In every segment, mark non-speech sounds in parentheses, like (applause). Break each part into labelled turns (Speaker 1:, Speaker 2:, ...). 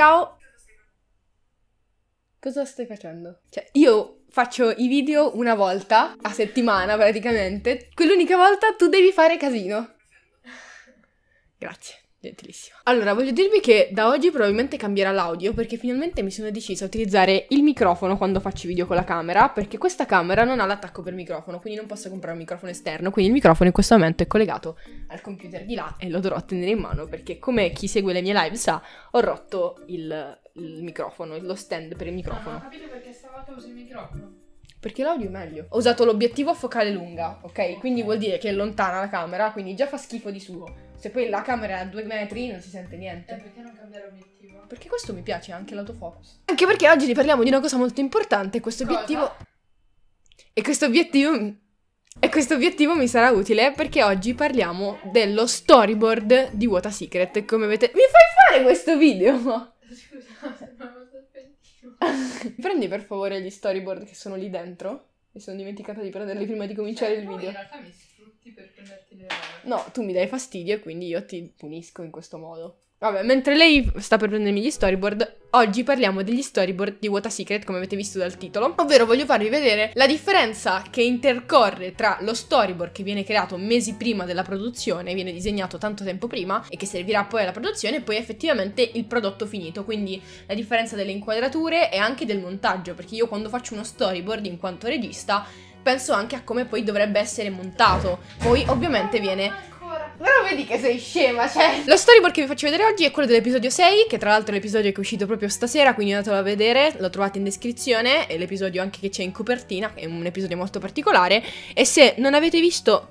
Speaker 1: ciao! Cosa stai facendo? Cioè, io faccio i video una volta a settimana praticamente. Quell'unica volta tu devi fare casino. Grazie. Gentilissimo. Allora, voglio dirvi che da oggi probabilmente cambierà l'audio perché finalmente mi sono decisa a utilizzare il microfono quando faccio video con la camera perché questa camera non ha l'attacco per microfono, quindi non posso comprare un microfono esterno, quindi il microfono in questo momento è collegato al computer di là e lo dovrò tenere in mano perché come chi segue le mie live sa, ho rotto il, il microfono, lo stand per il microfono. Non ah, ho capito perché stavolta uso il microfono perché l'audio è meglio. Ho usato l'obiettivo a focale lunga, ok? Quindi vuol dire che è lontana la camera, quindi già fa schifo di suo. Se poi la camera è a due metri non si sente niente. E eh, perché non cambiare obiettivo? Perché questo mi piace, anche l'autofocus. Anche perché oggi vi parliamo di una cosa molto importante, questo cosa? obiettivo... E questo obiettivo... E questo obiettivo mi sarà utile perché oggi parliamo dello storyboard di Wota Secret. Come avete... Mi fai fare questo video? (laughs) Scusa, ma non sospettivo. (laughs) Prendi per favore gli storyboard che sono lì dentro. Mi sono dimenticata di prenderli prima di cominciare cioè, il video. In realtà mi no, tu mi dai fastidio e quindi io ti punisco in questo modo. Vabbè, mentre lei sta per prendermi gli storyboard, oggi parliamo degli storyboard di Wota Secret, come avete visto dal titolo. Ovvero voglio farvi vedere la differenza che intercorre tra lo storyboard che viene creato mesi prima della produzione, viene disegnato tanto tempo prima e che servirà poi alla produzione, e poi effettivamente il prodotto finito. Quindi la differenza delle inquadrature e anche del montaggio, perché io quando faccio uno storyboard in quanto regista penso anche a come poi dovrebbe essere montato. Poi ovviamente viene... Però vedi che sei scema, cioè... Lo storyboard che vi faccio vedere oggi è quello dell'episodio 6, che tra l'altro è l'episodio che è uscito proprio stasera, quindi andatelo a vedere, lo trovate in descrizione, è l'episodio anche che c'è in copertina, è un episodio molto particolare, e se non avete visto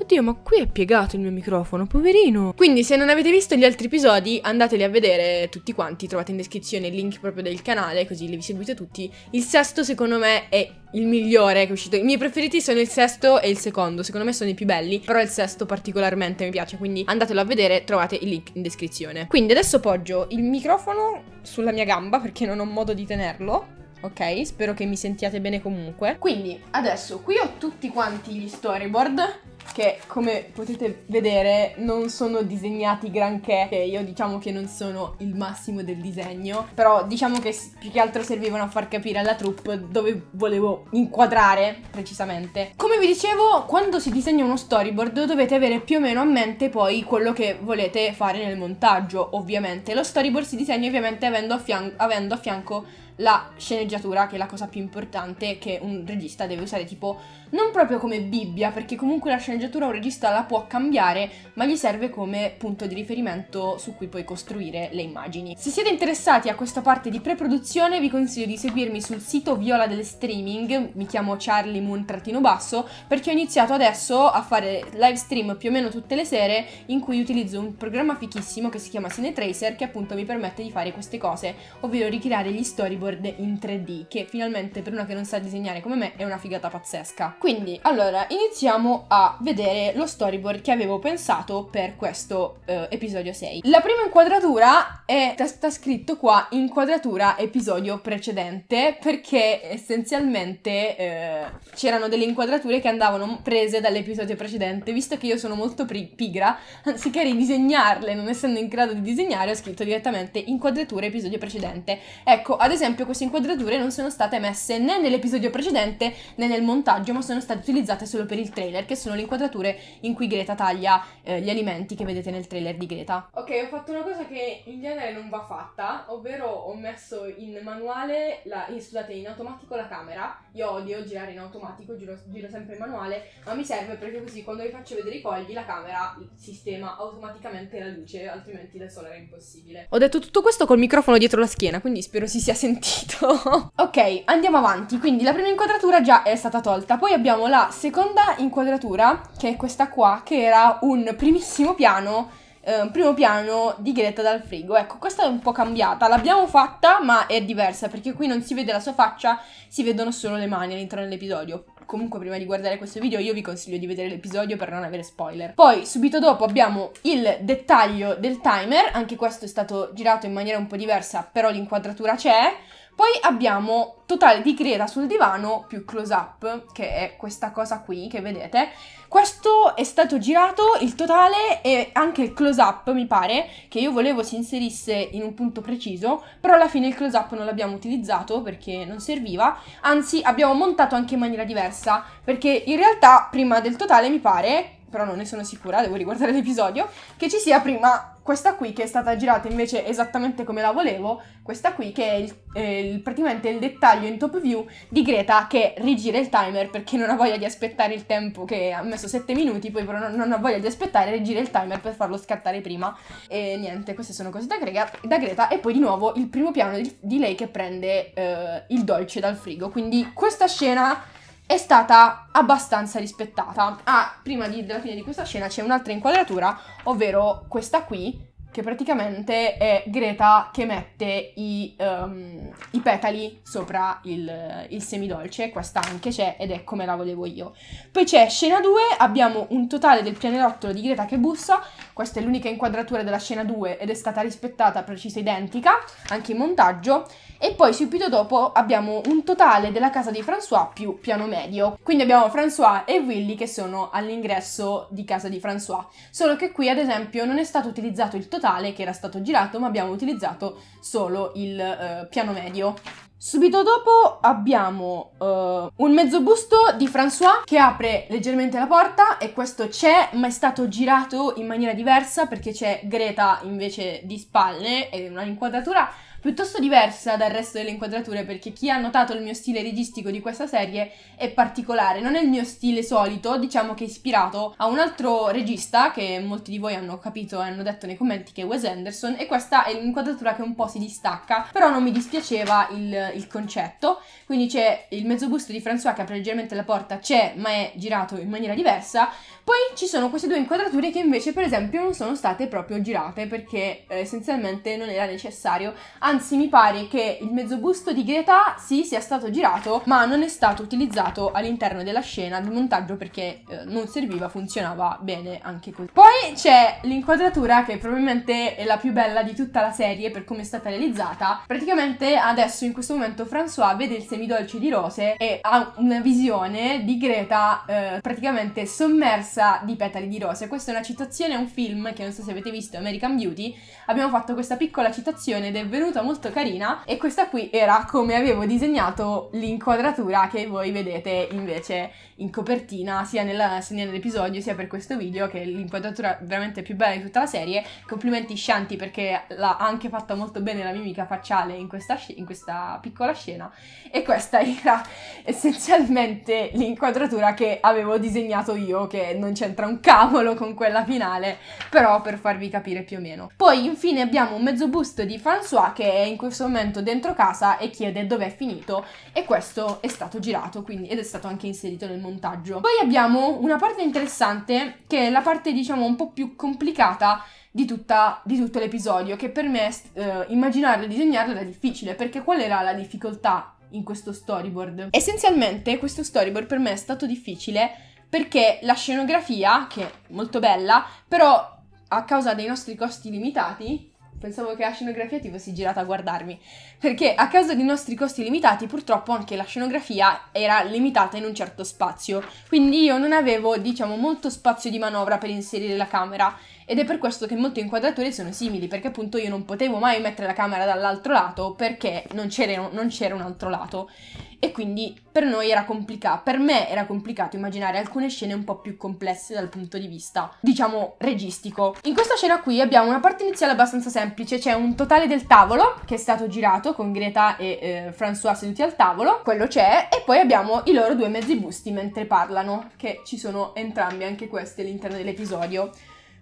Speaker 1: Oddio, ma qui è piegato il mio microfono, poverino. Quindi se non avete visto gli altri episodi, andateli a vedere tutti quanti. Trovate in descrizione il link proprio del canale, così li vi seguite tutti. Il sesto, secondo me, è il migliore che è uscito. I miei preferiti sono il sesto e il secondo. Secondo me sono i più belli, però il sesto particolarmente mi piace. Quindi andatelo a vedere, trovate il link in descrizione. Quindi adesso poggio il microfono sulla mia gamba perché non ho modo di tenerlo. Ok, spero che mi sentiate bene comunque. Quindi adesso qui ho tutti quanti gli storyboard che come potete vedere non sono disegnati granché, io diciamo che non sono il massimo del disegno, però diciamo che più che altro servivano a far capire alla troupe dove volevo inquadrare precisamente. Come vi dicevo, quando si disegna uno storyboard dovete avere più o meno a mente poi quello che volete fare nel montaggio, ovviamente. Lo storyboard si disegna ovviamente avendo a fianco, avendo a fianco la sceneggiatura, che è la cosa più importante che un regista deve usare, tipo non proprio come Bibbia, perché comunque la sceneggiatura un regista la può cambiare, ma gli serve come punto di riferimento su cui puoi costruire le immagini. Se siete interessati a questa parte di pre-produzione, vi consiglio di seguirmi sul sito Viola del Streaming, mi chiamo Charlie Moon-basso, perché ho iniziato adesso a fare live stream più o meno tutte le sere in cui utilizzo un programma fichissimo che si chiama Cinetracer che appunto mi permette di fare queste cose, ovvero ricreare gli storyboard storyboard in 3D, che finalmente per una che non sa disegnare come me è una figata pazzesca. Quindi, allora, iniziamo a vedere lo storyboard che avevo pensato per questo eh, episodio 6. La prima inquadratura è sta scritto qua inquadratura episodio precedente, perché essenzialmente eh, c'erano delle inquadrature che andavano prese dall'episodio precedente, visto che io sono molto pri- pigra, anziché ridisegnarle, non essendo in grado di disegnare, ho scritto direttamente inquadratura episodio precedente. Ecco, ad esempio esempio queste inquadrature non sono state messe né nell'episodio precedente né nel montaggio, ma sono state utilizzate solo per il trailer, che sono le inquadrature in cui Greta taglia eh, gli alimenti che vedete nel trailer di Greta. Ok, ho fatto una cosa che in genere non va fatta, ovvero ho messo in manuale, la, in, scusate, in automatico la camera. Io odio girare in automatico, giro, giro sempre in manuale, ma mi serve perché così quando vi faccio vedere i fogli la camera sistema automaticamente la luce, altrimenti da sola era impossibile. Ho detto tutto questo col microfono dietro la schiena, quindi spero si sia sentito sentito. (laughs) ok, andiamo avanti. Quindi la prima inquadratura già è stata tolta. Poi abbiamo la seconda inquadratura, che è questa qua, che era un primissimo piano eh, primo piano di Greta dal frigo. Ecco, questa è un po' cambiata, l'abbiamo fatta ma è diversa perché qui non si vede la sua faccia, si vedono solo le mani all'interno dell'episodio. Comunque prima di guardare questo video io vi consiglio di vedere l'episodio per non avere spoiler. Poi subito dopo abbiamo il dettaglio del timer, anche questo è stato girato in maniera un po' diversa, però l'inquadratura c'è. Poi abbiamo totale di Creta sul divano più close up, che è questa cosa qui che vedete. Questo è stato girato, il totale e anche il close up mi pare, che io volevo si inserisse in un punto preciso, però alla fine il close up non l'abbiamo utilizzato perché non serviva, anzi abbiamo montato anche in maniera diversa, perché in realtà prima del totale mi pare però non ne sono sicura, devo riguardare l'episodio, che ci sia prima questa qui che è stata girata invece esattamente come la volevo, questa qui che è il, eh, il, praticamente il dettaglio in top view di Greta che rigira il timer perché non ha voglia di aspettare il tempo che ha messo 7 minuti, poi però non, non ha voglia di aspettare, rigira il timer per farlo scattare prima. E niente, queste sono cose da, Grega, da Greta e poi di nuovo il primo piano di, di lei che prende eh, il dolce dal frigo, quindi questa scena è stata abbastanza rispettata. Ah, prima di, della fine di questa scena c'è un'altra inquadratura, ovvero questa qui, che praticamente è Greta che mette i, um, i petali sopra il, il, semidolce, questa anche c'è ed è come la volevo io. Poi c'è scena 2, abbiamo un totale del pianerottolo di Greta che bussa, questa è l'unica inquadratura della scena 2 ed è stata rispettata precisa identica, anche in montaggio, e poi subito dopo abbiamo un totale della casa di François più piano medio. Quindi abbiamo François e Willy che sono all'ingresso di casa di François. Solo che qui, ad esempio, non è stato utilizzato il totale che era stato girato, ma abbiamo utilizzato solo il eh, piano medio. Subito dopo abbiamo uh, un mezzo busto di François che apre leggermente la porta e questo c'è ma è stato girato in maniera diversa perché c'è Greta invece di spalle è una inquadratura piuttosto diversa dal resto delle inquadrature perché chi ha notato il mio stile registico di questa serie è particolare, non è il mio stile solito, diciamo che è ispirato a un altro regista che molti di voi hanno capito e hanno detto nei commenti che è Wes Anderson e questa è l'inquadratura che un po' si distacca, però non mi dispiaceva il, il concetto, quindi c'è il mezzo busto di François che apre leggermente la porta, c'è ma è girato in maniera diversa, poi ci sono queste due inquadrature che invece per esempio non sono state proprio girate perché eh, essenzialmente non era necessario Anzi, mi pare che il mezzo busto di Greta sì sia stato girato, ma non è stato utilizzato all'interno della scena di montaggio perché eh, non serviva, funzionava bene anche così. Poi c'è l'inquadratura che probabilmente è la più bella di tutta la serie per come è stata realizzata. Praticamente adesso in questo momento François vede il semidolce di rose e ha una visione di Greta eh, praticamente sommersa di petali di rose. Questa è una citazione a un film che non so se avete visto, American Beauty. Abbiamo fatto questa piccola citazione ed è venuta venuta molto carina e questa qui era come avevo disegnato l'inquadratura che voi vedete invece in copertina sia, nella, sia nell'episodio sia per questo video che è l'inquadratura veramente più bella di tutta la serie. Complimenti Shanti perché l'ha anche fatta molto bene la mimica facciale in questa, in questa piccola scena e questa era essenzialmente l'inquadratura che avevo disegnato io che non c'entra un cavolo con quella finale però per farvi capire più o meno. Poi infine abbiamo un mezzo busto di François che è in questo momento dentro casa e chiede dov'è finito e questo è stato girato quindi, ed è stato anche inserito nel montaggio. Poi abbiamo una parte interessante che è la parte diciamo un po' più complicata di, tutta, di tutto l'episodio che per me eh, immaginarla e disegnarlo era difficile perché qual era la difficoltà in questo storyboard? Essenzialmente questo storyboard per me è stato difficile perché la scenografia, che è molto bella, però a causa dei nostri costi limitati, Pensavo che la scenografia tipo si girata a guardarmi, perché a causa dei nostri costi limitati purtroppo anche la scenografia era limitata in un certo spazio, quindi io non avevo diciamo molto spazio di manovra per inserire la camera ed è per questo che molte inquadrature sono simili, perché appunto io non potevo mai mettere la camera dall'altro lato perché non c'era, non c'era un altro lato. E quindi per noi era complicato, per me era complicato immaginare alcune scene un po' più complesse dal punto di vista, diciamo, registico. In questa scena qui abbiamo una parte iniziale abbastanza semplice, c'è un totale del tavolo che è stato girato con Greta e eh, François seduti al tavolo, quello c'è, e poi abbiamo i loro due mezzi busti mentre parlano, che ci sono entrambi anche questi all'interno dell'episodio.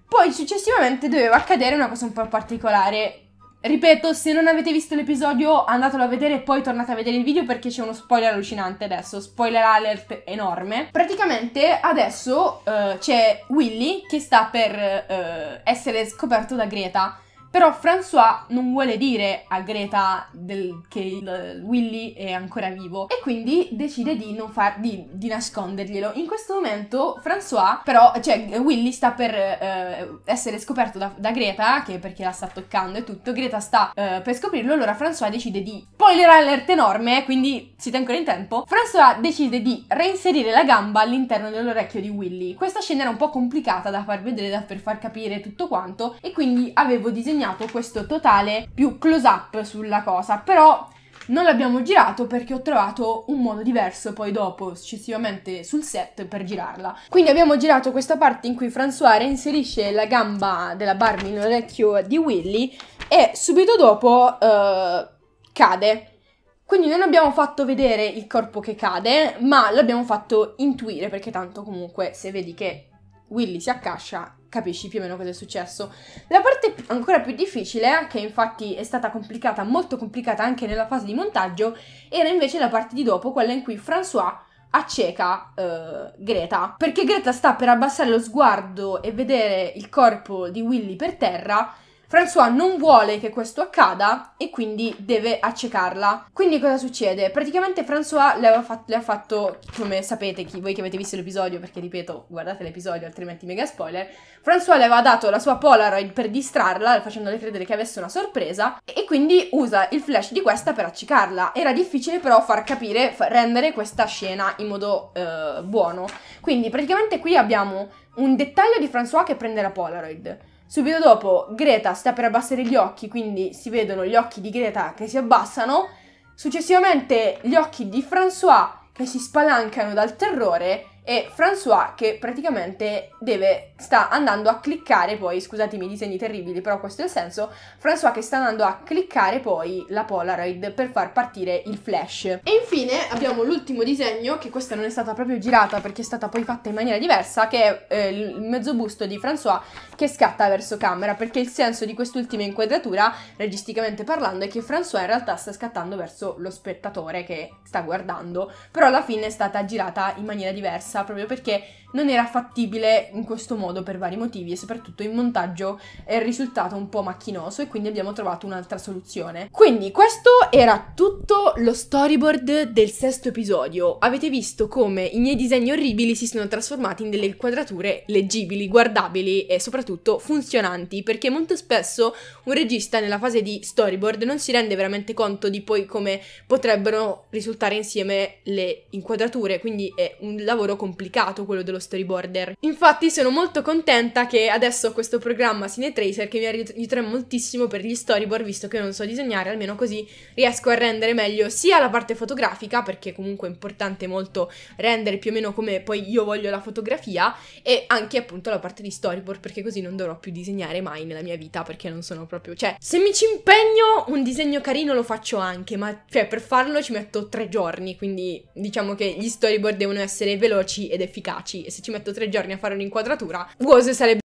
Speaker 1: Poi successivamente doveva accadere una cosa un po' particolare. Ripeto, se non avete visto l'episodio andatelo a vedere e poi tornate a vedere il video perché c'è uno spoiler allucinante adesso, spoiler alert enorme. Praticamente adesso uh, c'è Willy che sta per uh, essere scoperto da Greta però François non vuole dire a Greta del, che il, Willy è ancora vivo e quindi decide di, far, di, di nasconderglielo. In questo momento François, però, cioè Willy sta per eh, essere scoperto da, da, Greta, che perché la sta toccando e tutto, Greta sta eh, per scoprirlo, allora François decide di... Spoiler alert enorme, quindi siete ancora in tempo. François decide di reinserire la gamba all'interno dell'orecchio di Willy. Questa scena era un po' complicata da far vedere, da, per far capire tutto quanto e quindi avevo disegnato guadagnato questo totale più close up sulla cosa, però non l'abbiamo girato perché ho trovato un modo diverso poi dopo, successivamente sul set, per girarla. Quindi abbiamo girato questa parte in cui François reinserisce la gamba della Barbie nell'orecchio di Willy e subito dopo uh, cade. Quindi non abbiamo fatto vedere il corpo che cade, ma l'abbiamo fatto intuire perché tanto comunque se vedi che Willy si accascia, capisci più o meno cosa è successo. La parte ancora più difficile, che infatti è stata complicata, molto complicata anche nella fase di montaggio, era invece la parte di dopo, quella in cui François acceca uh, Greta. Perché Greta sta per abbassare lo sguardo e vedere il corpo di Willy per terra François non vuole che questo accada e quindi deve accecarla. Quindi cosa succede? Praticamente François le, fatto, le ha fatto, come sapete chi, voi che avete visto l'episodio, perché ripeto, guardate l'episodio altrimenti mega spoiler, François le aveva dato la sua Polaroid per distrarla, facendole credere che avesse una sorpresa e quindi usa il flash di questa per accecarla. Era difficile però far capire, far rendere questa scena in modo eh, buono. Quindi praticamente qui abbiamo un dettaglio di François che prende la Polaroid Subito dopo Greta sta per abbassare gli occhi, quindi si vedono gli occhi di Greta che si abbassano. Successivamente gli occhi di François che si spalancano dal terrore e François che praticamente deve, sta andando a cliccare poi, scusatemi i disegni terribili, però questo è il senso, François che sta andando a cliccare poi la Polaroid per far partire il flash. E infine abbiamo l'ultimo disegno, che questa non è stata proprio girata perché è stata poi fatta in maniera diversa, che è eh, il mezzo busto di François che scatta verso camera, perché il senso di quest'ultima inquadratura, registicamente parlando, è che François in realtà sta scattando verso lo spettatore che sta guardando, però alla fine è stata girata in maniera diversa proprio perché non era fattibile in questo modo per vari motivi e soprattutto in montaggio è risultato un po' macchinoso e quindi abbiamo trovato un'altra soluzione. Quindi questo era tutto lo storyboard del sesto episodio. Avete visto come i miei disegni orribili si sono trasformati in delle quadrature leggibili, guardabili e soprattutto funzionanti perché molto spesso un regista nella fase di storyboard non si rende veramente conto di poi come potrebbero risultare insieme le inquadrature, quindi è un lavoro complicato quello dello storyboarder. Infatti sono molto contenta che adesso ho questo programma Cinetracer che mi aiuterà moltissimo per gli storyboard visto che non so disegnare, almeno così riesco a rendere meglio sia la parte fotografica perché comunque è importante molto rendere più o meno come poi io voglio la fotografia e anche appunto la parte di storyboard perché così non dovrò più disegnare mai nella mia vita perché non sono proprio... Cioè, se mi ci impegno un disegno carino lo faccio anche, ma cioè per farlo ci metto tre giorni, quindi diciamo che gli storyboard devono essere veloci ed efficaci e se ci metto tre giorni a fare un'inquadratura, Wose sarebbe